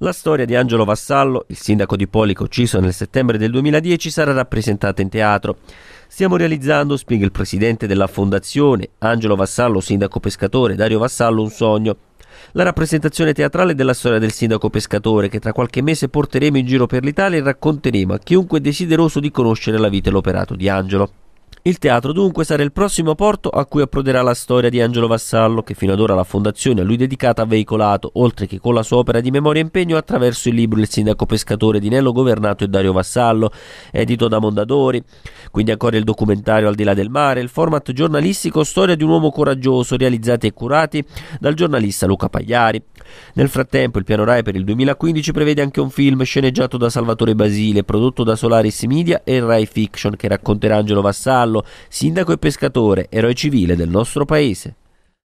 La storia di Angelo Vassallo, il sindaco di Polico ucciso nel settembre del 2010, sarà rappresentata in teatro. Stiamo realizzando, spiega il presidente della fondazione, Angelo Vassallo, sindaco pescatore, Dario Vassallo, un sogno. La rappresentazione teatrale della storia del sindaco pescatore che tra qualche mese porteremo in giro per l'Italia e racconteremo a chiunque desideroso di conoscere la vita e l'operato di Angelo. Il teatro dunque sarà il prossimo porto a cui approderà la storia di Angelo Vassallo, che fino ad ora la fondazione a lui dedicata ha veicolato, oltre che con la sua opera di memoria e impegno attraverso il libro Il sindaco pescatore di Nello Governato e Dario Vassallo, edito da Mondadori, quindi ancora il documentario Al di là del mare, il format giornalistico Storia di un uomo coraggioso, realizzati e curati dal giornalista Luca Pagliari. Nel frattempo il piano RAI per il 2015 prevede anche un film sceneggiato da Salvatore Basile, prodotto da Solaris Media e RAI Fiction, che racconterà Angelo Vassallo, sindaco e pescatore, eroe civile del nostro paese.